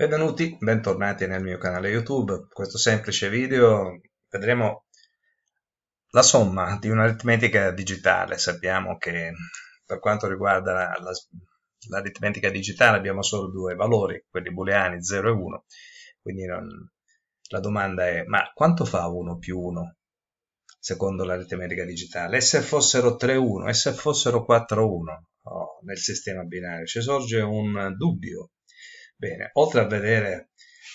Benvenuti, bentornati nel mio canale YouTube. In questo semplice video vedremo la somma di un'aritmetica digitale. Sappiamo che per quanto riguarda l'aritmetica la, digitale abbiamo solo due valori, quelli booleani 0 e 1. Quindi non, la domanda è, ma quanto fa 1 più 1 secondo l'aritmetica digitale? E se fossero 3 1? E se fossero 4 1? Oh, nel sistema binario ci sorge un dubbio Bene, oltre a vedere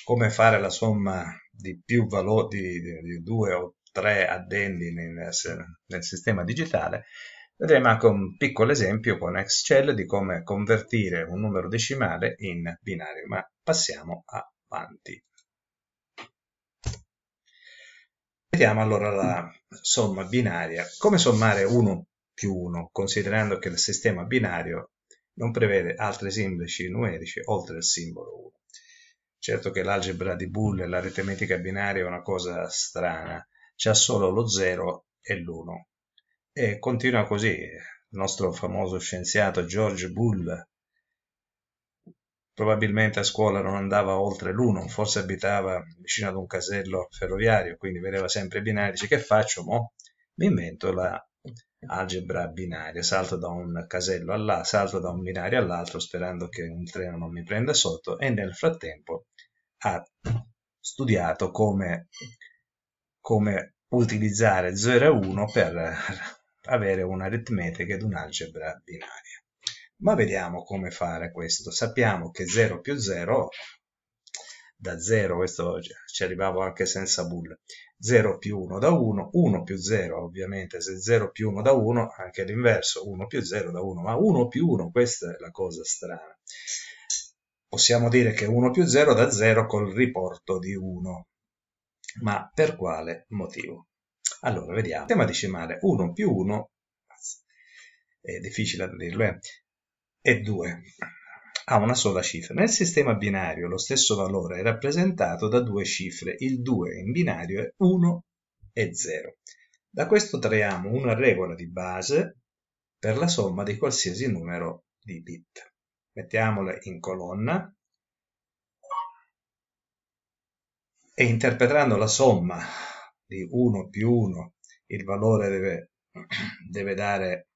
come fare la somma di più valori di, di, di, due o tre addendi nel, nel sistema digitale, vedremo anche un piccolo esempio con Excel di come convertire un numero decimale in binario, ma passiamo avanti. Vediamo allora la somma binaria. Come sommare 1 più 1, considerando che il sistema binario non prevede altri simboli numerici oltre il simbolo 1. Certo che l'algebra di Boole l'aritmetica binaria è una cosa strana, c'ha solo lo 0 e l'1. E continua così, il nostro famoso scienziato George Boole probabilmente a scuola non andava oltre l'1, forse abitava vicino ad un casello ferroviario, quindi vedeva sempre i binari, dice che faccio mo? Mi invento la algebra binaria, salto da un casello all'altro, salto da un binario all'altro sperando che un treno non mi prenda sotto e nel frattempo ha studiato come, come utilizzare 0 e 1 per avere un'aritmetica ed un'algebra binaria. Ma vediamo come fare questo. Sappiamo che 0 più 0 da 0, questo ci arrivavo anche senza bull, 0 più 1 da 1, 1 più 0 ovviamente, se 0 più 1 da 1 anche l'inverso, 1 più 0 da 1, ma 1 più 1, questa è la cosa strana. Possiamo dire che 1 più 0 da 0 col riporto di 1, ma per quale motivo? Allora, vediamo. Tema decimale 1 più 1, è difficile da dirlo, eh? è 2 ha una sola cifra. Nel sistema binario lo stesso valore è rappresentato da due cifre, il 2 in binario è 1 e 0. Da questo traiamo una regola di base per la somma di qualsiasi numero di bit. Mettiamole in colonna e interpretando la somma di 1 più 1 il valore deve, deve dare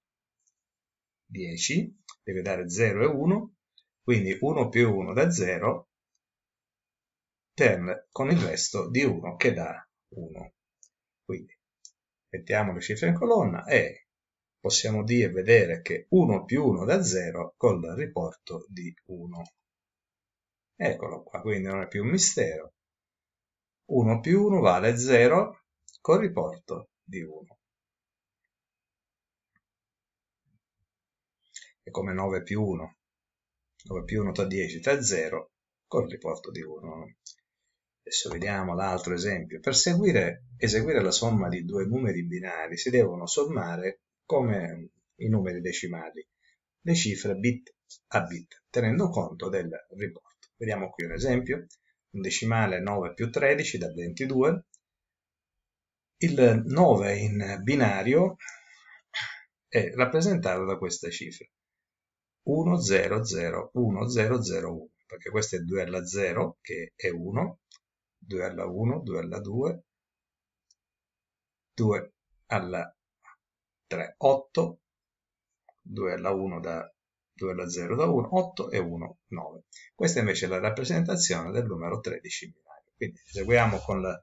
10, deve dare 0 e 1 quindi 1 più 1 da 0 per, con il resto di 1 che dà 1. Quindi mettiamo le cifre in colonna e possiamo dire, vedere che 1 più 1 da 0 col riporto di 1. Eccolo qua, quindi non è più un mistero. 1 più 1 vale 0 col riporto di 1. E come 9 più 1 dove più 1 tra 10, tra 0, con il riporto di 1. Adesso vediamo l'altro esempio. Per seguire, eseguire la somma di due numeri binari si devono sommare come i numeri decimali, le cifre bit a bit, tenendo conto del riporto. Vediamo qui un esempio. Un decimale 9 più 13 da 22. Il 9 in binario è rappresentato da questa cifra. 1 0 0 1 0 0 1 perché questo è 2 alla 0 che è 1 2 alla 1 2 alla 2 2 alla 3 8 2 alla 1 da 2 alla 0 da 1 8 e 1 9 questa invece è la rappresentazione del numero 13 binario quindi eseguiamo con la,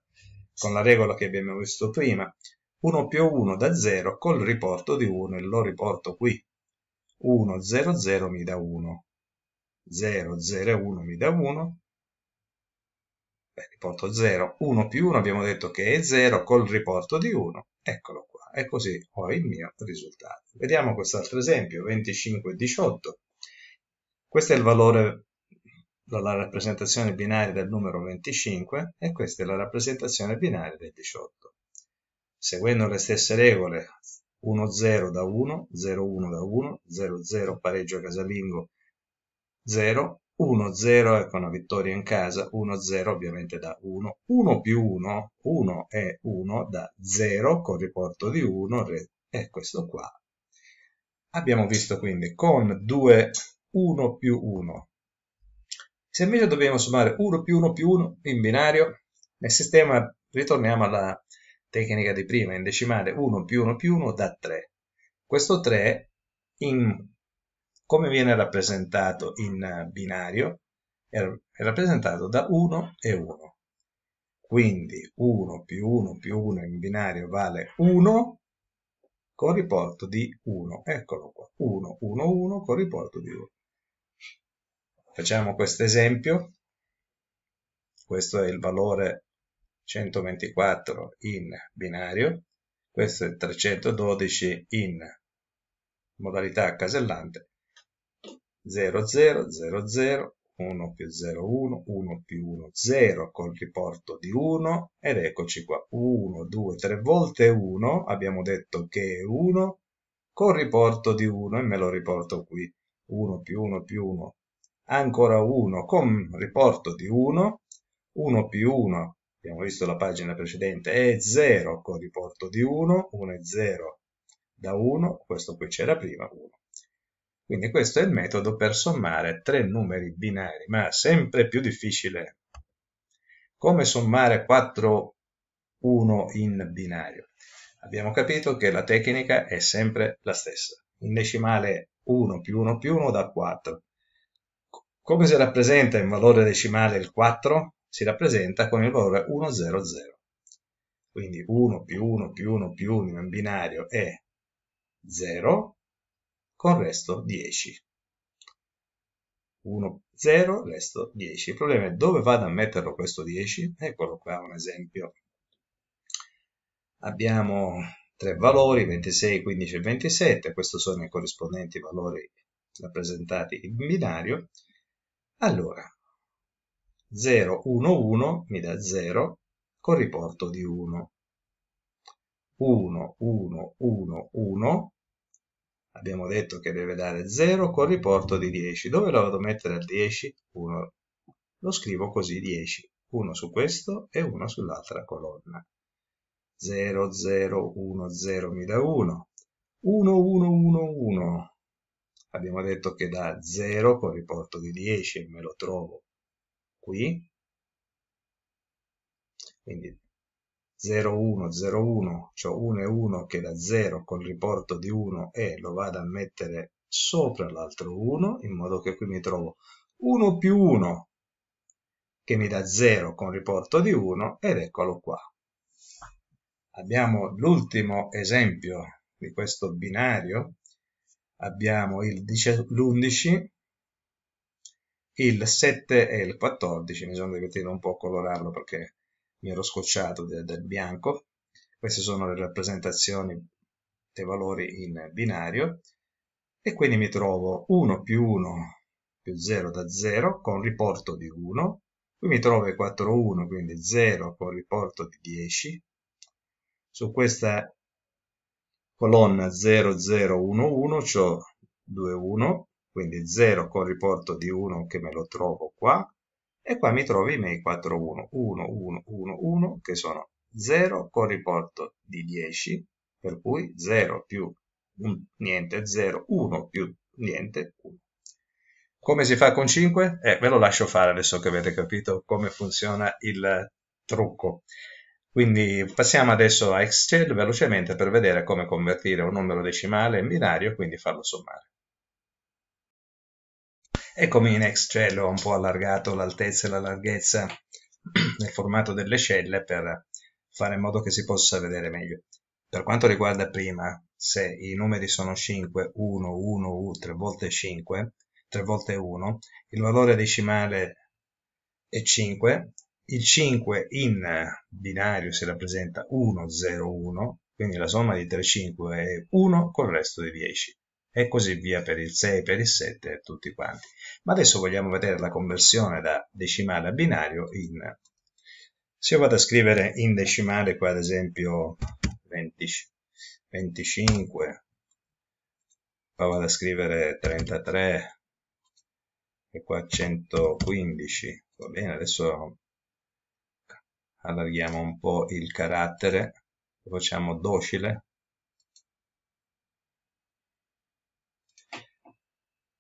con la regola che abbiamo visto prima 1 più 1 da 0 col riporto di 1 e lo riporto qui 1, 0, 0 mi dà 1, 0, 0, 1 mi dà 1, Beh, riporto 0, 1 più 1 abbiamo detto che è 0 col riporto di 1, eccolo qua, e così ho il mio risultato. Vediamo quest'altro esempio, 25 e 18. Questo è il valore della rappresentazione binaria del numero 25 e questa è la rappresentazione binaria del 18. Seguendo le stesse regole 1-0 da 1, 0-1 da 1, 0-0 pareggio casalingo 0, 1-0 con una vittoria in casa, 1-0 ovviamente da 1, 1 più 1, 1 è 1 da 0 con riporto di 1 è questo qua. Abbiamo visto quindi con 2, 1 più 1. Se invece dobbiamo sommare 1 più 1 più 1 in binario, nel sistema ritorniamo alla tecnica di prima in decimale 1 più 1 più 1 dà 3. Questo 3 in, come viene rappresentato in eh, binario? È, è rappresentato da 1 e 1. Quindi 1 più 1 più 1 in binario vale 1 con riporto di 1. Eccolo qua, 1, 1, 1 con riporto di 1. Facciamo questo esempio. Questo è il valore 124 in binario, questo è 312 in modalità casellante 0, 0, 0, 0, 1 più 0, 1, 1 più 1, 0 col riporto di 1 ed eccoci qua, 1, 2, 3 volte 1, abbiamo detto che è 1 col riporto di 1 e me lo riporto qui, 1 più 1 più 1, ancora 1 con riporto di 1, 1 più 1 abbiamo visto la pagina precedente, è 0 con riporto di 1, 1 è 0 da 1, questo qui c'era prima, 1. Quindi questo è il metodo per sommare tre numeri binari, ma sempre più difficile. Come sommare 4 1 in binario? Abbiamo capito che la tecnica è sempre la stessa. In decimale 1 più 1 più 1 dà 4. Come si rappresenta in valore decimale il 4? si rappresenta con il valore 1, 0, 0. Quindi 1 più 1 più 1 più 1 in binario è 0, con resto 10. 1, 0, resto 10. Il problema è dove vado a metterlo questo 10? Eccolo qua un esempio. Abbiamo tre valori, 26, 15 e 27, questi sono i corrispondenti valori rappresentati in binario. Allora, 0, 1, 1 mi dà 0 con riporto di 1. 1, 1, 1, 1 abbiamo detto che deve dare 0 con riporto di 10. Dove lo vado a mettere al 10? 1. Lo scrivo così 10. 1 su questo e 1 sull'altra colonna. 0, 0, 1, 0 mi dà 1. 1, 1, 1, 1. Abbiamo detto che dà 0 con riporto di 10 e me lo trovo qui quindi 0 1 0 1 cioè 1 e 1 che da 0 con riporto di 1 e lo vado a mettere sopra l'altro 1 in modo che qui mi trovo 1 più 1 che mi dà 0 con riporto di 1 ed eccolo qua abbiamo l'ultimo esempio di questo binario abbiamo l'11 il 7 e il 14, mi sono divertito un po' a colorarlo perché mi ero scocciato del, del bianco, queste sono le rappresentazioni dei valori in binario, e quindi mi trovo 1 più 1 più 0 da 0 con riporto di 1, qui mi trovo 4 1, quindi 0 con riporto di 10, su questa colonna 0 0 1 1 ho 2 1, quindi 0 con riporto di 1 che me lo trovo qua, e qua mi trovo i miei 4 1, 1, 1, 1, 1, che sono 0 con riporto di 10, per cui 0 più un, niente, 0, 1 più niente, 1. Come si fa con 5? Eh, ve lo lascio fare adesso che avete capito come funziona il trucco. Quindi passiamo adesso a Excel velocemente per vedere come convertire un numero decimale in binario e quindi farlo sommare e come in Excel ho un po' allargato l'altezza e la larghezza nel formato delle celle per fare in modo che si possa vedere meglio. Per quanto riguarda prima, se i numeri sono 5, 1, 1, U, 3 volte 5, 3 volte 1, il valore decimale è 5, il 5 in binario si rappresenta 1, 0, 1, quindi la somma di 3, 5 è 1 col resto di 10 e così via per il 6, per il 7 e tutti quanti. Ma adesso vogliamo vedere la conversione da decimale a binario in... Se io vado a scrivere in decimale qua ad esempio 20, 25, qua vado a scrivere 33 e qua 115, va bene, adesso allarghiamo un po' il carattere, lo facciamo docile,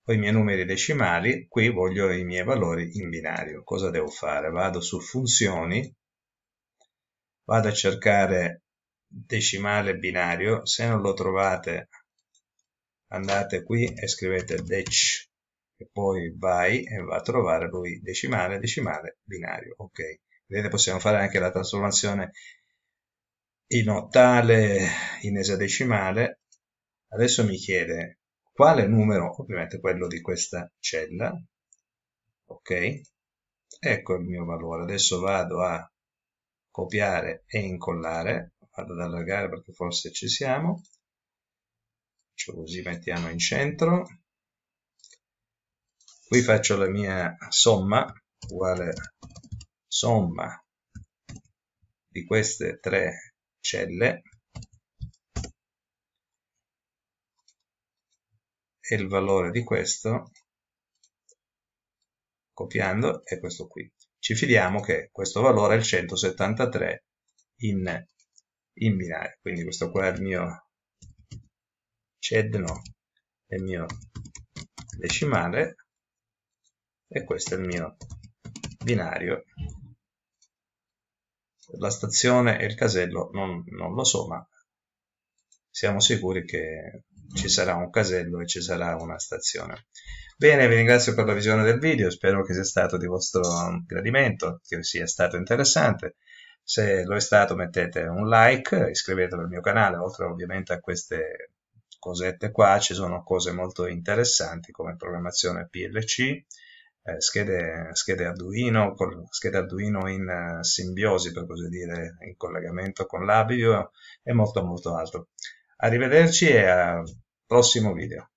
ho i miei numeri decimali, qui voglio i miei valori in binario. Cosa devo fare? Vado su funzioni, vado a cercare decimale binario, se non lo trovate andate qui e scrivete dec e poi vai e va a trovare lui decimale, decimale, binario, ok. Vedete possiamo fare anche la trasformazione in ottale, in esadecimale. Adesso mi chiede quale numero? Ovviamente quello di questa cella, ok? Ecco il mio valore, adesso vado a copiare e incollare, vado ad allargare perché forse ci siamo, faccio così, mettiamo in centro, qui faccio la mia somma, uguale somma di queste tre celle, e il valore di questo copiando è questo qui ci fidiamo che questo valore è il 173 in, in binario quindi questo qua è il mio CED no è il mio decimale e questo è il mio binario la stazione e il casello non, non lo so ma siamo sicuri che ci sarà un casello e ci sarà una stazione. Bene, vi ringrazio per la visione del video, spero che sia stato di vostro gradimento, che sia stato interessante. Se lo è stato mettete un like, iscrivetevi al mio canale, oltre ovviamente a queste cosette qua ci sono cose molto interessanti come programmazione PLC, eh, schede, schede, Arduino, schede Arduino in eh, simbiosi per così dire, in collegamento con l'Abio e molto molto altro. Arrivederci e al prossimo video.